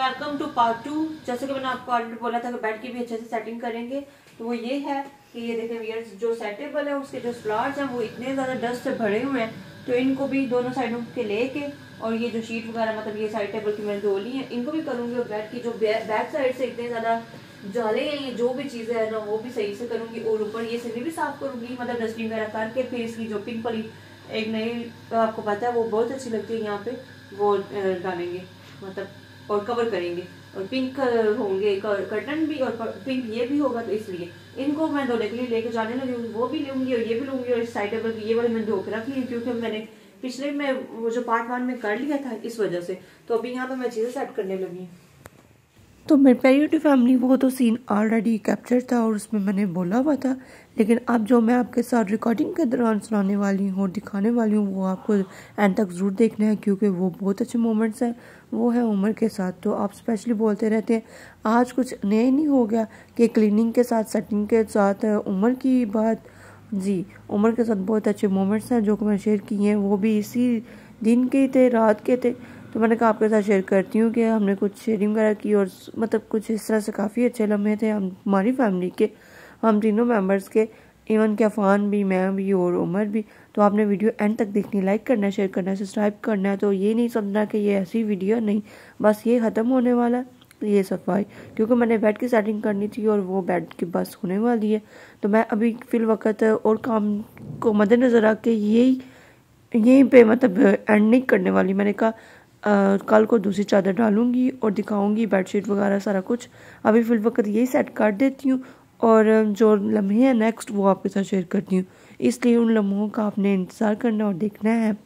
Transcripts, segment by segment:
welcome two part two जैसे कि मैंने आपको ऑलरेडी बोला था कि बेड की भी अच्छे से सेटिंग करेंगे तो वो ये है कि ये देखें वियर्स जो सेटेबल है उसके जो फ्लॉर्स हैं वो इतने ज़्यादा डस्ट से भरे हुए हैं तो इनको भी दोनों साइडों के लेके और ये जो शीट वगैरह मतलब ये साइड टेबल की मैंने धोली है इनको भी करूँगी और बेड की जो बैक साइड से इतने ज़्यादा जाले हैं ये जो भी चीज़ें हैं ना वो भी सही से करूँगी और ऊपर ये सभी भी साफ़ करूँगी मतलब डस्टिंग वगैरह करके फिर इसकी जो पिंक वाली एक नई आपको पता है वो बहुत अच्छी लगती है यहाँ पर वो डालेंगे मतलब और कवर करेंगे और पिंक होंगे कर्टन भी और पिंक ये भी होगा तो इसलिए इनको मैं धोने के लिए लेके जाने लगी वो भी लूँगी और ये भी लूँगी और इस साइड पर ये वाले मैंने धोकर रख ली क्योंकि मैंने पिछले में वो जो पार्ट वन में कर लिया था इस वजह से तो अभी यहाँ पर मैं चीज़ें सेट करने लगी हूँ तो मेरी फैमिली वो तो सीन ऑलरेडी कैप्चर था और उसमें मैंने बोला हुआ था लेकिन अब जो मैं आपके साथ रिकॉर्डिंग के दौरान सुनाने वाली हूँ और दिखाने वाली हूँ वो आपको एंड तक ज़रूर देखना है क्योंकि वो बहुत अच्छे मोमेंट्स हैं वो है उम्र के साथ तो आप स्पेशली बोलते रहते हैं आज कुछ नया नहीं हो गया कि क्लिनिंग के साथ सेटिंग के साथ उम्र की बात जी उम्र के साथ बहुत अच्छे मोमेंट्स हैं जो कि मैंने शेयर किए हैं वो भी इसी दिन के थे रात के थे तो मैंने कहा आपके साथ शेयर करती हूँ कि हमने कुछ शेयरिंग वगैरह की और मतलब कुछ इस तरह से काफ़ी अच्छे लम्हे थे हम हमारी फैमिली के हम तीनों मेम्बर्स के इवन के अफान भी मैं भी और उमर भी तो आपने वीडियो एंड तक देखनी लाइक करना है शेयर करना है सब्सक्राइब करना है तो ये नहीं समझना कि ये ऐसी वीडियो नहीं बस ये ख़त्म होने वाला है तो ये सफाई क्योंकि मैंने बेड की सेटिंग करनी थी और वो बेड की बस होने वाली है तो मैं अभी फिल वक्त और काम को मद्देनज़र रख के यही यहीं पे मतलब एंड नहीं करने वाली मैंने कहा कल को दूसरी चादर डालूंगी और दिखाऊंगी बेडशीट वगैरह सारा कुछ अभी फिल वक्त यही सेट कर देती हूँ और जो लम्हे हैं नेक्स्ट वो आपके साथ शेयर करती हूँ इसलिए उन लम्हों का आपने इंतज़ार करना और देखना है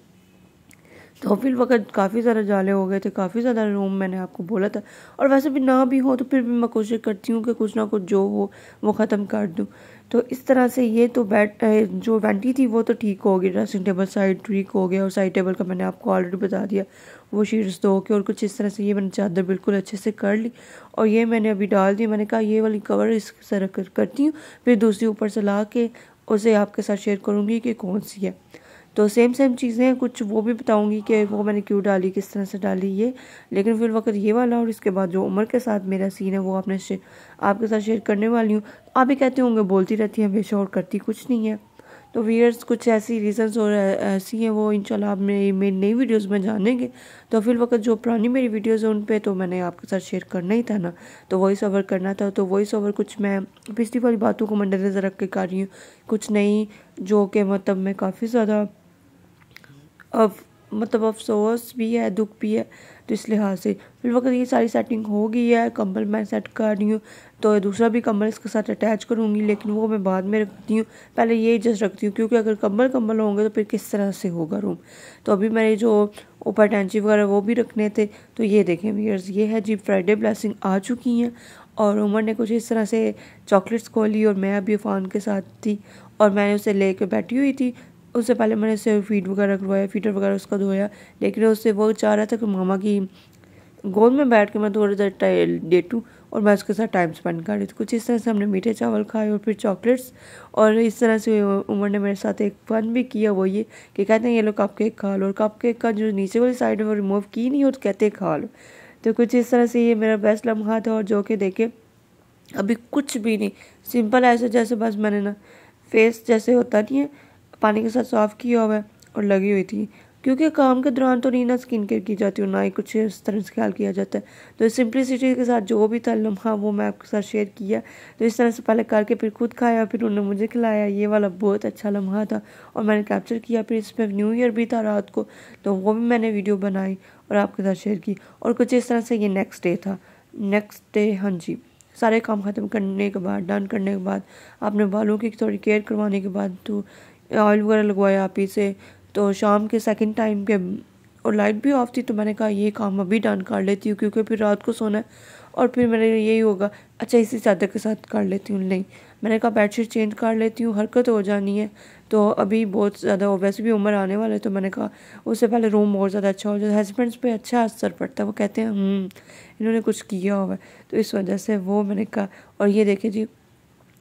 तो फिर वक़्त काफ़ी ज़्यादा जाले हो गए थे काफ़ी ज़्यादा रूम मैंने आपको बोला था और वैसे भी ना भी हो तो फिर भी मैं कोशिश करती हूँ कि कुछ ना कुछ जो हो वो ख़त्म कर दूँ तो इस तरह से ये तो बैट जो वेंटी थी वो तो ठीक हो गई ड्रेसिंग टेबल साइड ठीक हो गया और साइड टेबल का मैंने आपको ऑलरेडी बता दिया वो शीट्स धो के और कुछ इस तरह से ये मैंने चादर बिल्कुल अच्छे से कर ली और ये मैंने अभी डाल दी मैंने कहा ये वाली कवर इस तरह करती हूँ फिर दूसरी ऊपर से ला के उसे आपके साथ शेयर करूँगी कि कौन सी है तो सेम सेम चीज़ें कुछ वो भी बताऊंगी कि वो मैंने क्यों डाली किस तरह से डाली ये लेकिन फिर वक्त ये वाला और इसके बाद जो उम्र के साथ मेरा सीन है वो आपने आपके साथ शेयर करने वाली हूँ आप भी कहते होंगे बोलती रहती है हमेशा और करती कुछ नहीं है तो वीयर्स कुछ ऐसी रीजंस और ऐसी हैं वो इंशाल्लाह आप मेरी मेरी नई वीडियोस में जानेंगे तो फिर वक्त जो पुरानी मेरी वीडियोस हैं उन पे तो मैंने आपके साथ शेयर करना ही था ना तो वॉइस ओवर करना था तो वॉइस ओवर कुछ मैं पिछली वाली बातों को मद्देनज़र रख के कर रही हूँ कुछ नई जो कि मतलब मैं काफ़ी ज़्यादा अफ मतलब अफसोस भी है दुख भी है तो इस लिहाज से बिलवक्त ये सारी सेटिंग हो गई है कंबल मैं सेट कर रही हूँ तो दूसरा भी कंबल इसके साथ अटैच करूँगी लेकिन वो मैं बाद में रखती हूँ पहले ये जस्ट रखती हूँ क्योंकि अगर कंबल कंबल होंगे तो फिर किस तरह से होगा रूम तो अभी मेरे जो ऊपर टेंची वगैरह वो भी रखने थे तो ये देखें वीयर्स ये है जी फ्राइडे ब्लैसिंग आ चुकी हैं और उमर ने कुछ इस तरह से चॉकलेट्स खोली और मैं अभी फ़ान के साथ थी और मैंने उसे ले कर बैठी हुई थी उससे पहले मैंने उसे फीड वगैरह करवाया फीटर वगैरह उसका धोया लेकिन उससे वो चाह रहा था कि मामा की गोद में बैठ के मैं थोड़ी देर डेटूँ और मैं उसके साथ टाइम स्पेंड कर रही थी कुछ इस तरह से हमने मीठे चावल खाए और फिर चॉकलेट्स और इस तरह से उमर ने मेरे साथ एक फन भी किया वो ये कि कहते हैं ये लोग कप केक खा लो और कप केक का जो नीचे वाली साइड है वो रिमूव की नहीं और कहते खा लो तो कुछ इस तरह से ये मेरा बेस्ट लम्हा था और जो कि देखे अभी कुछ भी नहीं सिंपल ऐसे जैसे बस मैंने ना फेस जैसे होता नहीं है पानी के साथ साफ़ किया हुआ है और लगी हुई थी क्योंकि काम के दौरान तो नहीं ना स्किन केयर की जाती और ना ही कुछ इस तरह से ख्याल किया जाता है तो सिंपलिसिटी के साथ जो भी था लम्हा वो मैं आपके साथ शेयर किया तो इस तरह से पहले करके फिर खुद खाया फिर उन्होंने मुझे खिलाया ये वाला बहुत अच्छा लम्हा था और मैंने कैप्चर किया फिर इसमें न्यू ईयर भी था रात को तो वो भी मैंने वीडियो बनाई और आपके साथ शेयर की और कुछ इस तरह से ये नेक्स्ट डे था नेक्स्ट डे हाँ जी सारे काम ख़त्म करने के बाद डन करने के बाद आपने बालों की थोड़ी केयर करवाने के बाद तो ऑयल वगैरह लगवाया आप ही से तो शाम के सेकंड टाइम के और लाइट भी ऑफ थी तो मैंने कहा ये काम अभी डन कर लेती हूँ क्योंकि फिर रात को सोना है और फिर मेरे यही होगा अच्छा इसी चादर के साथ कर लेती हूँ नहीं मैंने कहा बेडशीट चेंज कर लेती हूँ हरकत हो जानी है तो अभी बहुत ज़्यादा वैसे भी उम्र आने वाले तो मैंने कहा उससे पहले रूम और ज़्यादा अच्छा हो जाता है हस्बैंड्स पे अच्छा असर पड़ता है वो कहते हैं हम्म, इन्होंने कुछ किया हुआ है तो इस वजह से वो मैंने कहा और ये देखे जी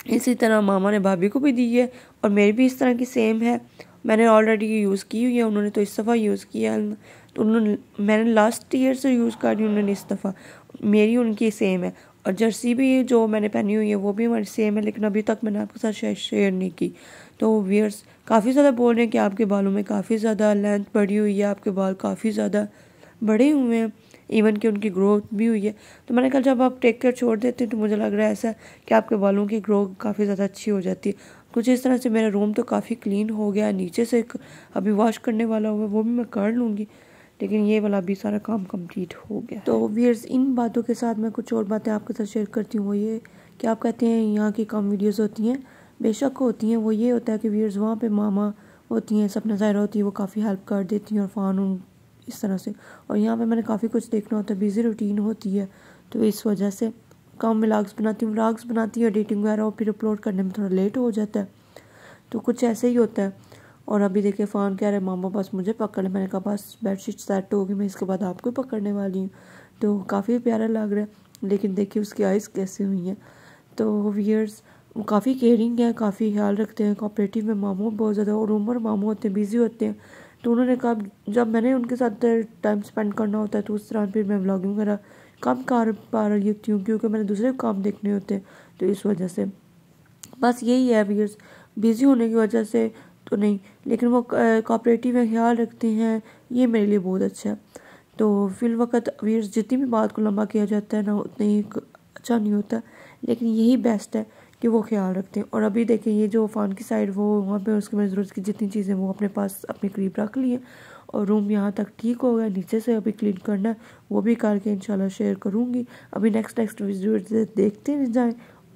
इसी तरह मामा ने भाभी को भी दी है और मेरी भी इस तरह की सेम है मैंने ऑलरेडी ये यूज़ की हुई है उन्होंने तो इस दफ़ा यूज़ किया तो उन्होंने मैंने लास्ट ईयर से यूज़ कर दी उन्होंने इस दफ़ा मेरी उनकी सेम है और जर्सी भी जो मैंने पहनी हुई है वो भी हमारी सेम है लेकिन अभी तक मैंने आपके साथ शायद शेयर नहीं की तो वीयर्स काफ़ी ज़्यादा बोल रहे हैं कि आपके बालों में काफ़ी ज़्यादा लेंथ बढ़ी हुई है आपके बाल काफ़ी ज़्यादा बड़े हुए हैं इवन कि उनकी ग्रोथ भी हुई है तो मैंने कहा जब आप टेक केयर छोड़ देते हैं तो मुझे लग रहा है ऐसा कि आपके बालों की ग्रो काफ़ी ज़्यादा अच्छी हो जाती है कुछ इस तरह से मेरा रूम तो काफ़ी क्लीन हो गया नीचे से एक अभी वॉश करने वाला हुआ वो भी मैं कर लूँगी लेकिन ये वाला भी सारा काम कंप्लीट हो गया तो वीयर्स इन बातों के साथ मैं कुछ और बातें आपके साथ शेयर करती हूँ वो ये कि आप कहते हैं यहाँ की कम वीडियोस होती हैं बेशक होती हैं वो ये होता है कि वीयर्स वहाँ पे मामा होती हैं सपना ज़ाहिर होती है वो काफ़ी हेल्प कर देती हैं और फ़ान उन इस तरह से और यहाँ पे मैंने काफ़ी कुछ देखना होता है बिज़ी रूटीन होती है तो इस वजह से काम में व्लाग्स बनाती हूँ व्लाग्स बनाती हूँ एडिटिंग वगैरह और फिर अपलोड करने में थोड़ा लेट हो जाता है तो कुछ ऐसे ही होता है और अभी देखिए फ़ान कह रहे मामा बस मुझे पकड़ मैंने कहा बस बेडशीट सेट होगी मैं इसके बाद आपको पकड़ने वाली हूँ तो काफ़ी प्यारा लग रहा है लेकिन देखिए उसकी आइज़ कैसे हुई हैं तो वियर्स काफ़ी केयरिंग है काफ़ी ख्याल रखते हैं कॉपरेटिव में मामू बहुत ज़्यादा और उम्र मामू होते हैं बिज़ी होते हैं तो उन्होंने कहा जब मैंने उनके साथ टाइम स्पेंड करना होता है तो उस दौरान फिर मैं ब्लॉगिंग वगैरह कम कर पा रही होती हूँ क्योंकि मैंने दूसरे काम देखने होते हैं तो इस वजह से बस यही है व्यूअर्स बिज़ी होने की वजह से तो नहीं लेकिन वो कॉपरेटिव में ख्याल रखते हैं ये मेरे लिए बहुत अच्छा है तो फिल वक्त व्यूअर्स जितनी भी बात को लंबा किया जाता है ना उतना ही अच्छा नहीं होता लेकिन यही बेस्ट है कि वो ख्याल रखते हैं और अभी देखें ये जो फ़ान की साइड वो वहाँ पे उसके ज़रूरत की जितनी चीज़ें वो अपने पास अपने करीब रख ली हैं और रूम यहाँ तक ठीक हो गया नीचे से अभी क्लीन करना है वो भी करके इंशाल्लाह शेयर करूँगी अभी नेक्स्ट नेक्स्ट वीडियो देखते जाएँ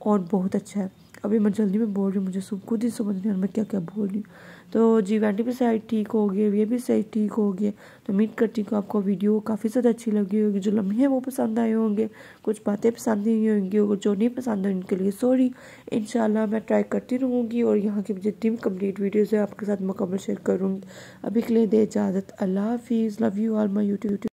और बहुत अच्छा है अभी मैं जल्दी में बोल रही हूँ मुझे सब खुद ही समझ नहीं आ मैं क्या क्या बोल रही हूँ तो जी वेंटी भी साइड ठीक हो गई ये भी साइड ठीक हो गई तो उम्मीद करती हूँ आपको वीडियो काफ़ी ज़्यादा अच्छी लगी होगी जो लम्हे वो पसंद आए होंगे कुछ बातें पसंद नहीं होंगी और जो नहीं पसंद है उनके लिए सॉरी इन मैं ट्राई करती रहूँगी और यहाँ की जितनी भी कम्प्लीट वीडियोज़ है आपके साथ मुकम्मल शेयर करूँगी अभी के लिए दे इजाज़त अल्लाह हाफिज़ love you all my YouTube